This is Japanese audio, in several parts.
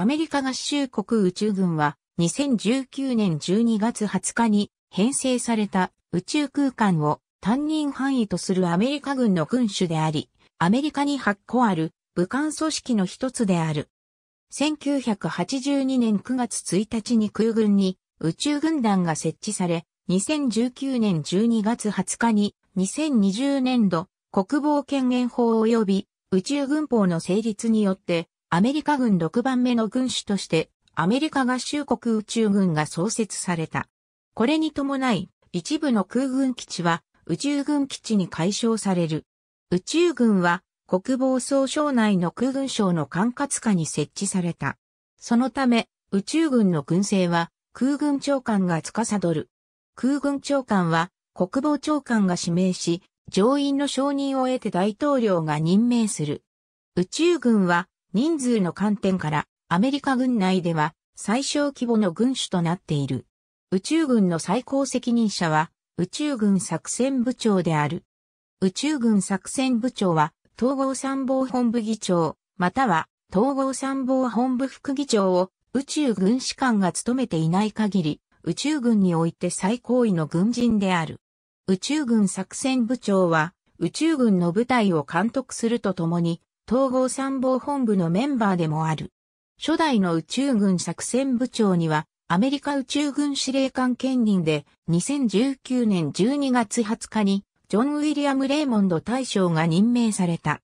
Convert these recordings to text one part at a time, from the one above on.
アメリカ合衆国宇宙軍は2019年12月20日に編成された宇宙空間を担任範囲とするアメリカ軍の軍手であり、アメリカに8個ある武漢組織の一つである。1982年9月1日に空軍に宇宙軍団が設置され、2019年12月20日に2020年度国防権限法及び宇宙軍法の成立によってアメリカ軍6番目の軍種として、アメリカ合衆国宇宙軍が創設された。これに伴い、一部の空軍基地は宇宙軍基地に解消される。宇宙軍は国防総省内の空軍省の管轄下に設置された。そのため、宇宙軍の軍政は空軍長官が司る。空軍長官は国防長官が指名し、上院の承認を得て大統領が任命する。宇宙軍は人数の観点からアメリカ軍内では最小規模の軍種となっている。宇宙軍の最高責任者は宇宙軍作戦部長である。宇宙軍作戦部長は統合参謀本部議長、または統合参謀本部副議長を宇宙軍士官が務めていない限り、宇宙軍において最高位の軍人である。宇宙軍作戦部長は宇宙軍の部隊を監督するとともに統合参謀本部のメンバーでもある。初代の宇宙軍作戦部長には、アメリカ宇宙軍司令官兼任で、2019年12月20日に、ジョン・ウィリアム・レーモンド大将が任命された。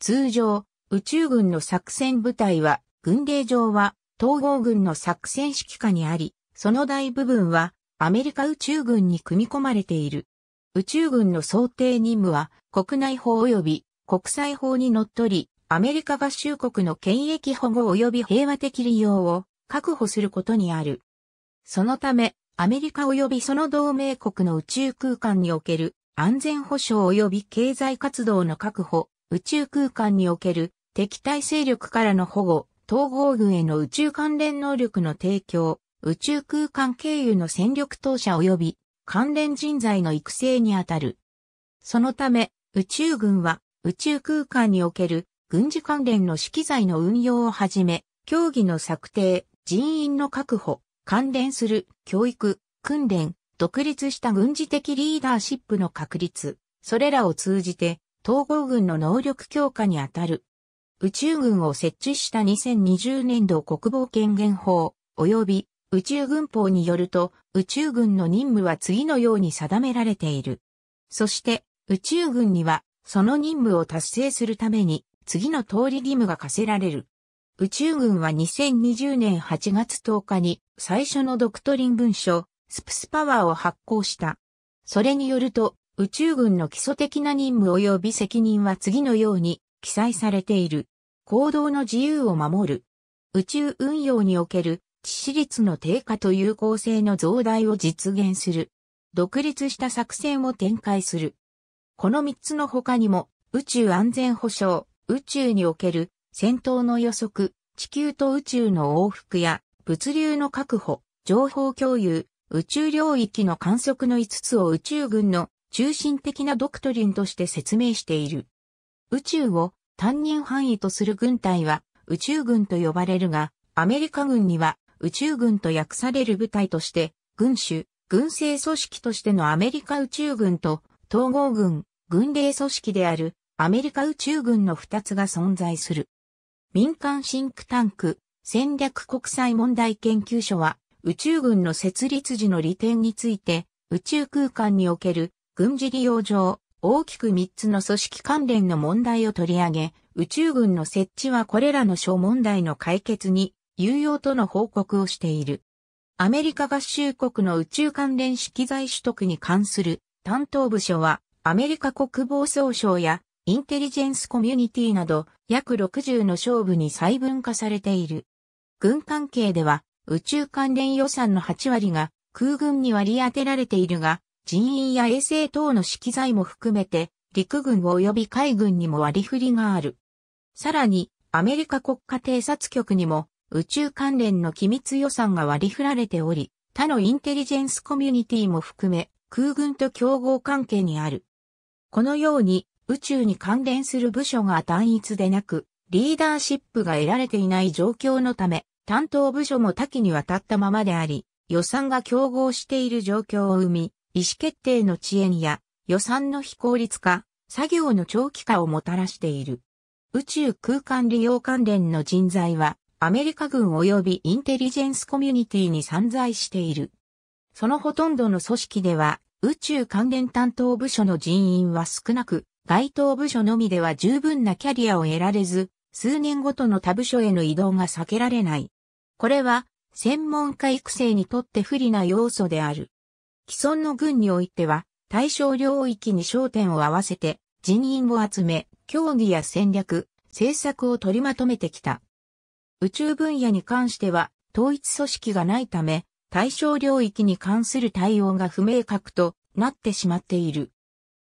通常、宇宙軍の作戦部隊は、軍令上は、統合軍の作戦指揮下にあり、その大部分は、アメリカ宇宙軍に組み込まれている。宇宙軍の想定任務は、国内法及び国際法に則り、アメリカ合衆国の権益保護及び平和的利用を確保することにある。そのため、アメリカ及びその同盟国の宇宙空間における安全保障及び経済活動の確保、宇宙空間における敵対勢力からの保護、統合軍への宇宙関連能力の提供、宇宙空間経由の戦力投射及び関連人材の育成にあたる。そのため、宇宙軍は宇宙空間における軍事関連の資機材の運用をはじめ、競技の策定、人員の確保、関連する教育、訓練、独立した軍事的リーダーシップの確立、それらを通じて統合軍の能力強化にあたる。宇宙軍を設置した2020年度国防権限法及び宇宙軍法によると宇宙軍の任務は次のように定められている。そして宇宙軍にはその任務を達成するために、次の通り義務が課せられる。宇宙軍は2020年8月10日に最初のドクトリン文書、スプスパワーを発行した。それによると、宇宙軍の基礎的な任務及び責任は次のように記載されている。行動の自由を守る。宇宙運用における致死率の低下と有効性の増大を実現する。独立した作戦を展開する。この3つの他にも、宇宙安全保障、宇宙における戦闘の予測、地球と宇宙の往復や物流の確保、情報共有、宇宙領域の観測の5つを宇宙軍の中心的なドクトリンとして説明している。宇宙を担任範囲とする軍隊は宇宙軍と呼ばれるが、アメリカ軍には宇宙軍と訳される部隊として、軍種、軍政組織としてのアメリカ宇宙軍と統合軍、軍令組織であるアメリカ宇宙軍の2つが存在する。民間シンクタンク、戦略国際問題研究所は、宇宙軍の設立時の利点について、宇宙空間における軍事利用上、大きく3つの組織関連の問題を取り上げ、宇宙軍の設置はこれらの諸問題の解決に有用との報告をしている。アメリカ合衆国の宇宙関連資機材取得に関する担当部署は、アメリカ国防総省や、インテリジェンスコミュニティなど、約60の省部に細分化されている。軍関係では、宇宙関連予算の8割が、空軍に割り当てられているが、人員や衛星等の資機材も含めて、陸軍及び海軍にも割り振りがある。さらに、アメリカ国家偵察局にも、宇宙関連の機密予算が割り振られており、他のインテリジェンスコミュニティも含め、空軍と競合関係にある。このように宇宙に関連する部署が単一でなく、リーダーシップが得られていない状況のため、担当部署も多岐にわたったままであり、予算が競合している状況を生み、意思決定の遅延や予算の非効率化、作業の長期化をもたらしている。宇宙空間利用関連の人材は、アメリカ軍及びインテリジェンスコミュニティに散在している。そのほとんどの組織では、宇宙関連担当部署の人員は少なく、該当部署のみでは十分なキャリアを得られず、数年ごとの他部署への移動が避けられない。これは、専門家育成にとって不利な要素である。既存の軍においては、対象領域に焦点を合わせて、人員を集め、協議や戦略、政策を取りまとめてきた。宇宙分野に関しては、統一組織がないため、対象領域に関する対応が不明確となってしまっている。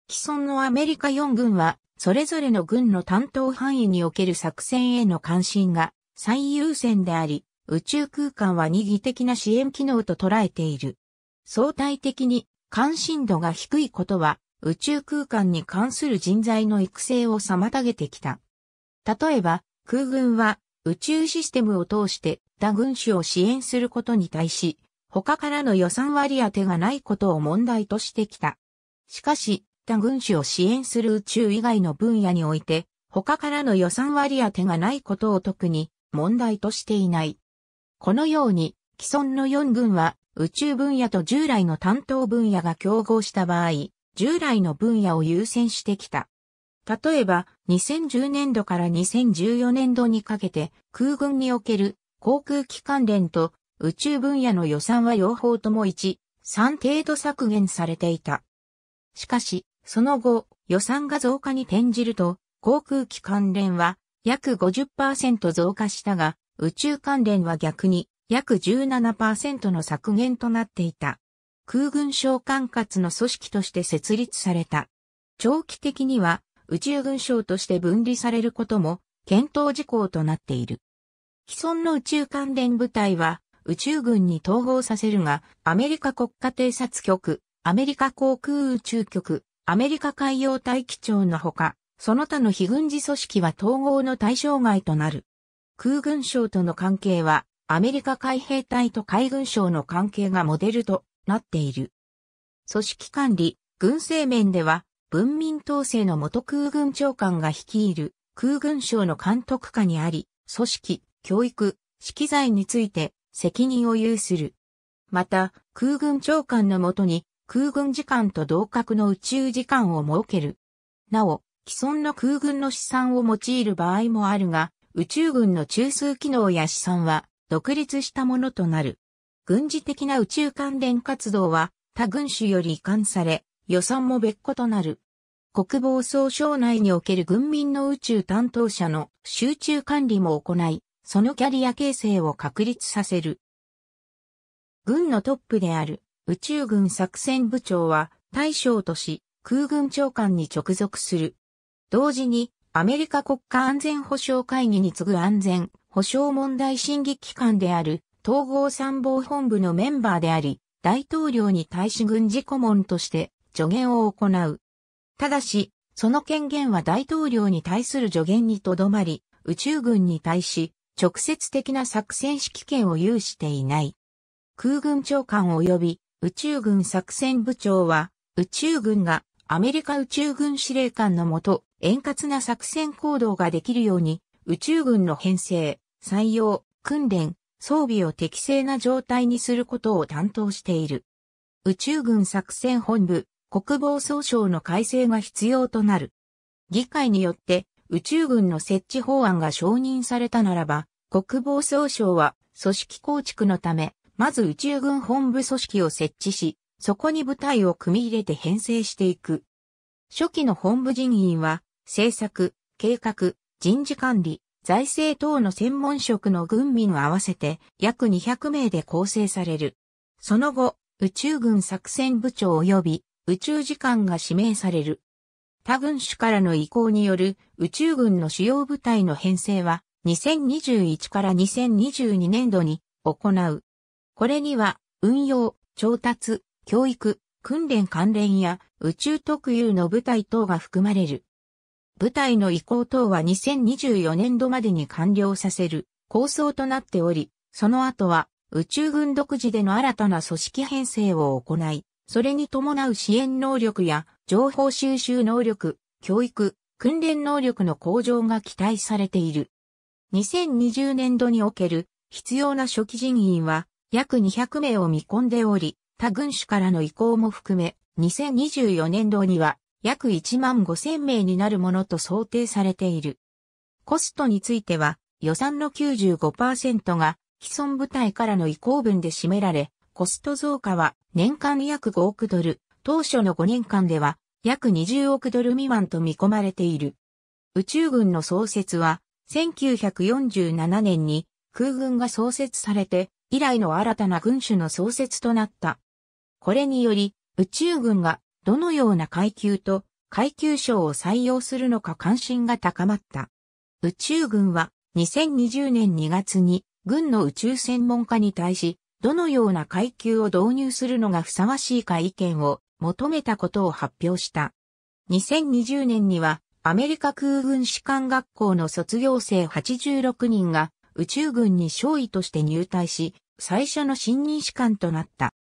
既存のアメリカ4軍は、それぞれの軍の担当範囲における作戦への関心が最優先であり、宇宙空間は二義的な支援機能と捉えている。相対的に関心度が低いことは、宇宙空間に関する人材の育成を妨げてきた。例えば、空軍は宇宙システムを通して他軍種を支援することに対し、他からの予算割り当てがないことを問題としてきた。しかし、他軍種を支援する宇宙以外の分野において、他からの予算割り当てがないことを特に問題としていない。このように、既存の4軍は宇宙分野と従来の担当分野が競合した場合、従来の分野を優先してきた。例えば、2010年度から2014年度にかけて空軍における航空機関連と宇宙分野の予算は両方とも1、3程度削減されていた。しかし、その後、予算が増加に転じると、航空機関連は約50%増加したが、宇宙関連は逆に約17%の削減となっていた。空軍省管轄の組織として設立された。長期的には宇宙軍省として分離されることも検討事項となっている。既存の宇宙関連部隊は宇宙軍に統合させるが、アメリカ国家偵察局、アメリカ航空宇宙局、アメリカ海洋大気庁のほか、その他の非軍事組織は統合の対象外となる。空軍省との関係は、アメリカ海兵隊と海軍省の関係がモデルとなっている。組織管理、軍政面では、文民統制の元空軍長官が率いる空軍省の監督下にあり、組織、教育、資機材について責任を有する。また、空軍長官のもとに、空軍時間と同格の宇宙時間を設ける。なお、既存の空軍の試算を用いる場合もあるが、宇宙軍の中枢機能や試算は、独立したものとなる。軍事的な宇宙関連活動は、他軍種より移管され、予算も別個となる。国防総省内における軍民の宇宙担当者の集中管理も行い、そのキャリア形成を確立させる。軍のトップである宇宙軍作戦部長は大将とし空軍長官に直属する。同時にアメリカ国家安全保障会議に次ぐ安全保障問題審議機関である統合参謀本部のメンバーであり、大統領に対し軍事顧問として助言を行う。ただし、その権限は大統領に対する助言にとどまり、宇宙軍に対し直接的な作戦指揮権を有していない。空軍長官及び宇宙軍作戦部長は、宇宙軍がアメリカ宇宙軍司令官のもと、円滑な作戦行動ができるように、宇宙軍の編成、採用、訓練、装備を適正な状態にすることを担当している。宇宙軍作戦本部、国防総省の改正が必要となる。議会によって宇宙軍の設置法案が承認されたならば、国防総省は組織構築のため、まず宇宙軍本部組織を設置し、そこに部隊を組み入れて編成していく。初期の本部人員は、政策、計画、人事管理、財政等の専門職の軍民を合わせて約200名で構成される。その後、宇宙軍作戦部長及び宇宙時間が指名される。他軍種からの移行による宇宙軍の主要部隊の編成は2021から2022年度に行う。これには運用、調達、教育、訓練関連や宇宙特有の部隊等が含まれる。部隊の移行等は2024年度までに完了させる構想となっており、その後は宇宙軍独自での新たな組織編成を行い、それに伴う支援能力や情報収集能力、教育、訓練能力の向上が期待されている。2020年度における必要な初期人員は約200名を見込んでおり、他軍種からの移行も含め、2024年度には約1万5000名になるものと想定されている。コストについては予算の95%が既存部隊からの移行分で占められ、コスト増加は年間約5億ドル、当初の5年間では約20億ドル未満と見込まれている。宇宙軍の創設は1947年に空軍が創設されて以来の新たな軍種の創設となった。これにより宇宙軍がどのような階級と階級賞を採用するのか関心が高まった。宇宙軍は2020年2月に軍の宇宙専門家に対しどのような階級を導入するのがふさわしいか意見を求めたことを発表した。2020年にはアメリカ空軍士官学校の卒業生86人が宇宙軍に少尉として入隊し、最初の新任士官となった。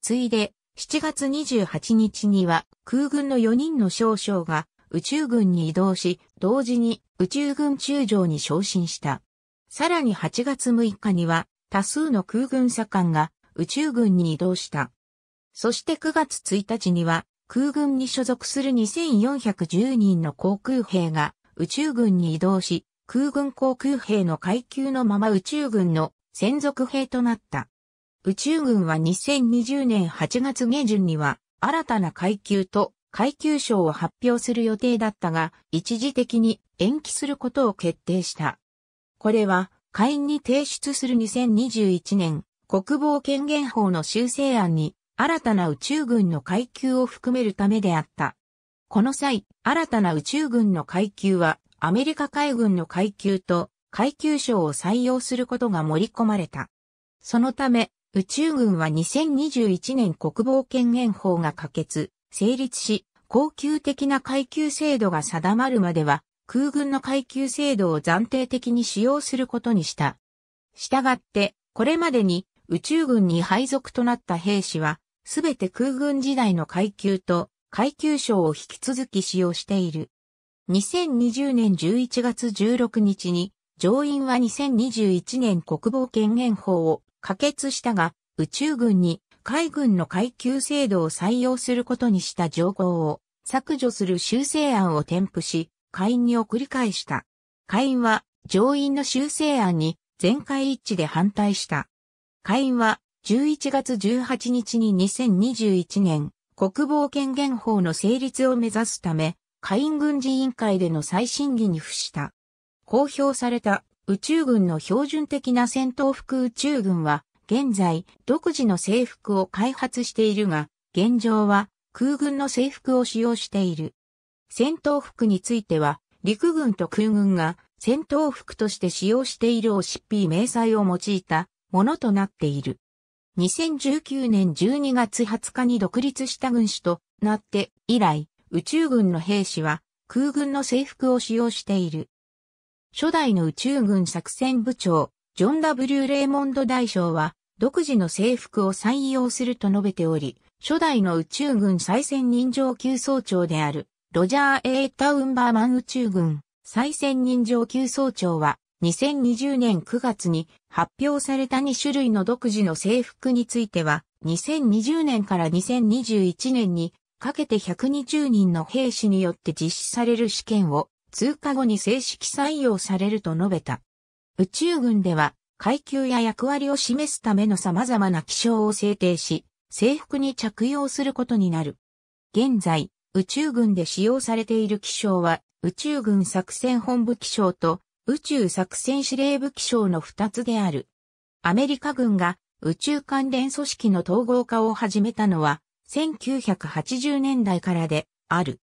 ついで、7月28日には空軍の4人の少将が宇宙軍に移動し、同時に宇宙軍中将に昇進した。さらに8月6日には多数の空軍左官が宇宙軍に移動した。そして9月1日には空軍に所属する2410人の航空兵が宇宙軍に移動し、空軍航空兵の階級のまま宇宙軍の専属兵となった。宇宙軍は2020年8月下旬には新たな階級と階級賞を発表する予定だったが、一時的に延期することを決定した。これは下院に提出する2021年国防権限法の修正案に新たな宇宙軍の階級を含めるためであった。この際、新たな宇宙軍の階級はアメリカ海軍の階級と階級賞を採用することが盛り込まれた。そのため、宇宙軍は2021年国防権限法が可決、成立し、恒久的な階級制度が定まるまでは空軍の階級制度を暫定的に使用することにした。したがって、これまでに宇宙軍に配属となった兵士は、すべて空軍時代の階級と階級賞を引き続き使用している。2020年11月16日に、上院は2021年国防権限法を可決したが、宇宙軍に海軍の階級制度を採用することにした条項を削除する修正案を添付し、会員に送り返した。会員は上院の修正案に全会一致で反対した。会員は11月18日に2021年国防権限法の成立を目指すため、会員軍事委員会での再審議に付した。公表された宇宙軍の標準的な戦闘服宇宙軍は、現在、独自の制服を開発しているが、現状は空軍の制服を使用している。戦闘服については、陸軍と空軍が戦闘服として使用しているしっぴ明細を用いたものとなっている。2019年12月20日に独立した軍種となって以来、宇宙軍の兵士は空軍の制服を使用している。初代の宇宙軍作戦部長、ジョン・ W・ レーモンド大将は、独自の制服を採用すると述べており、初代の宇宙軍最先人上級総長である、ロジャー・エータウンバーマン宇宙軍再選任上級総長は2020年9月に発表された2種類の独自の制服については2020年から2021年にかけて120人の兵士によって実施される試験を通過後に正式採用されると述べた。宇宙軍では階級や役割を示すための様々な気象を制定し、制服に着用することになる。現在、宇宙軍で使用されている気象は、宇宙軍作戦本部気象と宇宙作戦司令部気象の二つである。アメリカ軍が宇宙関連組織の統合化を始めたのは、1980年代からである。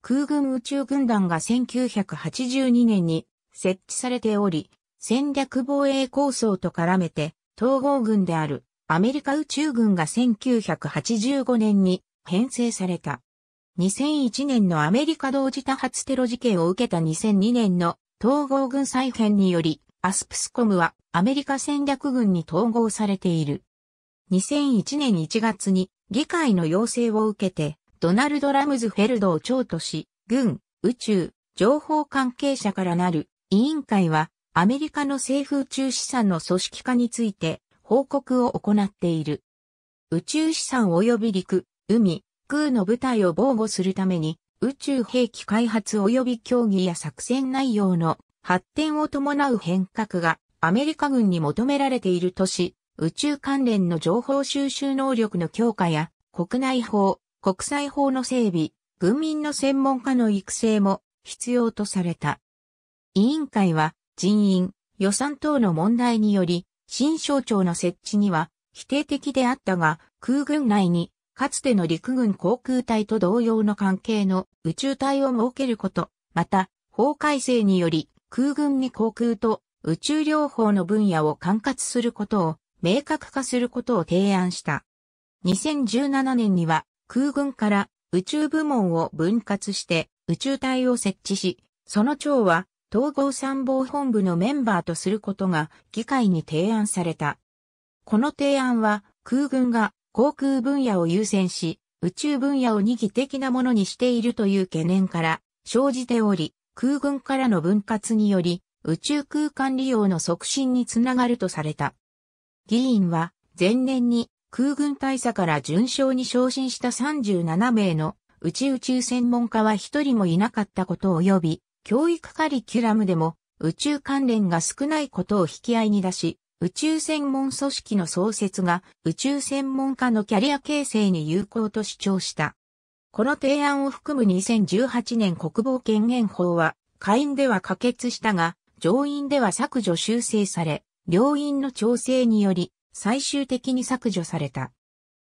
空軍宇宙軍団が1982年に設置されており、戦略防衛構想と絡めて、統合軍であるアメリカ宇宙軍が1985年に編成された。2001年のアメリカ同時多発テロ事件を受けた2002年の統合軍再編により、アスプスコムはアメリカ戦略軍に統合されている。2001年1月に議会の要請を受けて、ドナルド・ラムズフェルドを長とし、軍、宇宙、情報関係者からなる委員会は、アメリカの政府宇宙資産の組織化について報告を行っている。宇宙資産及び陸、海、空の部隊を防護するために、宇宙兵器開発及び競技や作戦内容の発展を伴う変革がアメリカ軍に求められているとし、宇宙関連の情報収集能力の強化や国内法、国際法の整備、軍民の専門家の育成も必要とされた。委員会は人員、予算等の問題により、新省庁の設置には否定的であったが、空軍内にかつての陸軍航空隊と同様の関係の宇宙隊を設けること、また、法改正により空軍に航空と宇宙療法の分野を管轄することを明確化することを提案した。2017年には空軍から宇宙部門を分割して宇宙隊を設置し、その長は統合参謀本部のメンバーとすることが議会に提案された。この提案は空軍が航空分野を優先し、宇宙分野を二義的なものにしているという懸念から生じており、空軍からの分割により、宇宙空間利用の促進につながるとされた。議員は、前年に空軍大佐から順将に昇進した37名の宇宙宇宙専門家は一人もいなかったこと及び、教育カリキュラムでも宇宙関連が少ないことを引き合いに出し、宇宙専門組織の創設が宇宙専門家のキャリア形成に有効と主張した。この提案を含む2018年国防権限法は、下院では可決したが、上院では削除修正され、両院の調整により、最終的に削除された。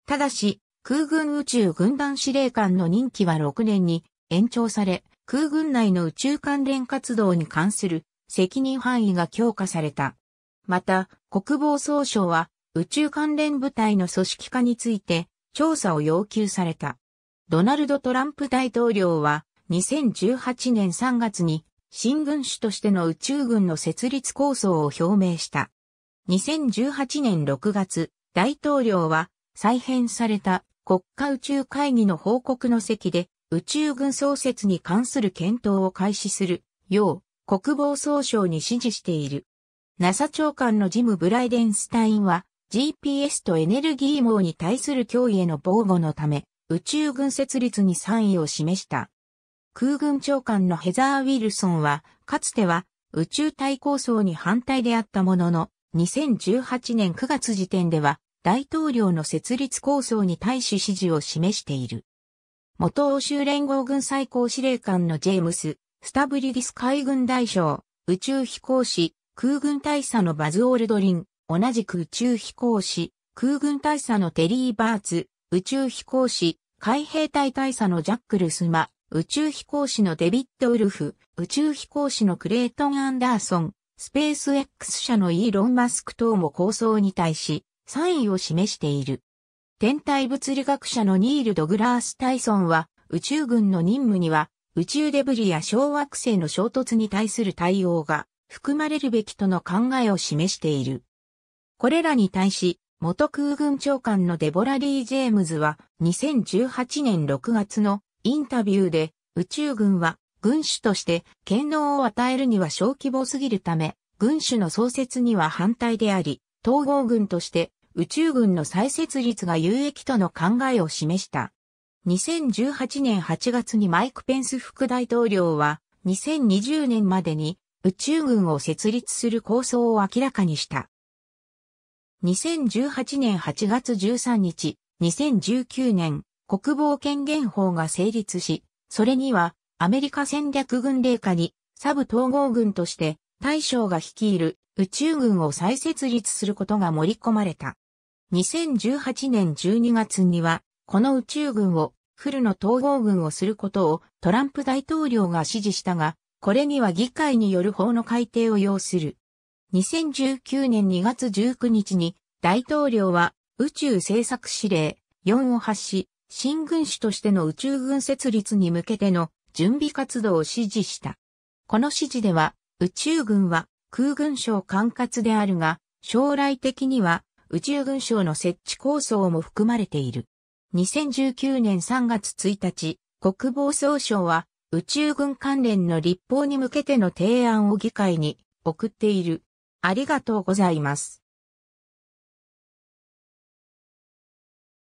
ただし、空軍宇宙軍団司令官の任期は6年に延長され、空軍内の宇宙関連活動に関する責任範囲が強化された。また、国防総省は宇宙関連部隊の組織化について調査を要求された。ドナルド・トランプ大統領は2018年3月に新軍種としての宇宙軍の設立構想を表明した。2018年6月、大統領は再編された国家宇宙会議の報告の席で宇宙軍創設に関する検討を開始するよう国防総省に指示している。NASA 長官のジム・ブライデンスタインは GPS とエネルギー網に対する脅威への防護のため宇宙軍設立に賛意を示した。空軍長官のヘザー・ウィルソンはかつては宇宙対抗争に反対であったものの2018年9月時点では大統領の設立構想に対し支持を示している。元欧州連合軍最高司令官のジェームス・スタブリディス海軍大将、宇宙飛行士、空軍大佐のバズ・オールドリン、同じく宇宙飛行士、空軍大佐のテリー・バーツ、宇宙飛行士、海兵隊大佐のジャック・ルスマ、宇宙飛行士のデビッド・ウルフ、宇宙飛行士のクレイトン・アンダーソン、スペース X 社のイーロン・マスク等も構想に対し、賛意を示している。天体物理学者のニール・ドグラース・タイソンは、宇宙軍の任務には、宇宙デブリや小惑星の衝突に対する対応が含まれるべきとの考えを示している。これらに対し、元空軍長官のデボラ・リー・ジェームズは2018年6月のインタビューで宇宙軍は軍主として権能を与えるには小規模すぎるため軍主の創設には反対であり統合軍として宇宙軍の再設立が有益との考えを示した。2018年8月にマイク・ペンス副大統領は2020年までに宇宙軍を設立する構想を明らかにした。2018年8月13日、2019年、国防権限法が成立し、それには、アメリカ戦略軍令下に、サブ統合軍として、大将が率いる宇宙軍を再設立することが盛り込まれた。2018年12月には、この宇宙軍をフルの統合軍をすることをトランプ大統領が指示したが、これには議会による法の改定を要する。2019年2月19日に大統領は宇宙政策指令4を発し、新軍種としての宇宙軍設立に向けての準備活動を指示した。この指示では、宇宙軍は空軍省管轄であるが、将来的には宇宙軍省の設置構想も含まれている。2019年3月1日、国防総省は宇宙軍関連の立法に向けての提案を議会に送っている。ありがとうございます。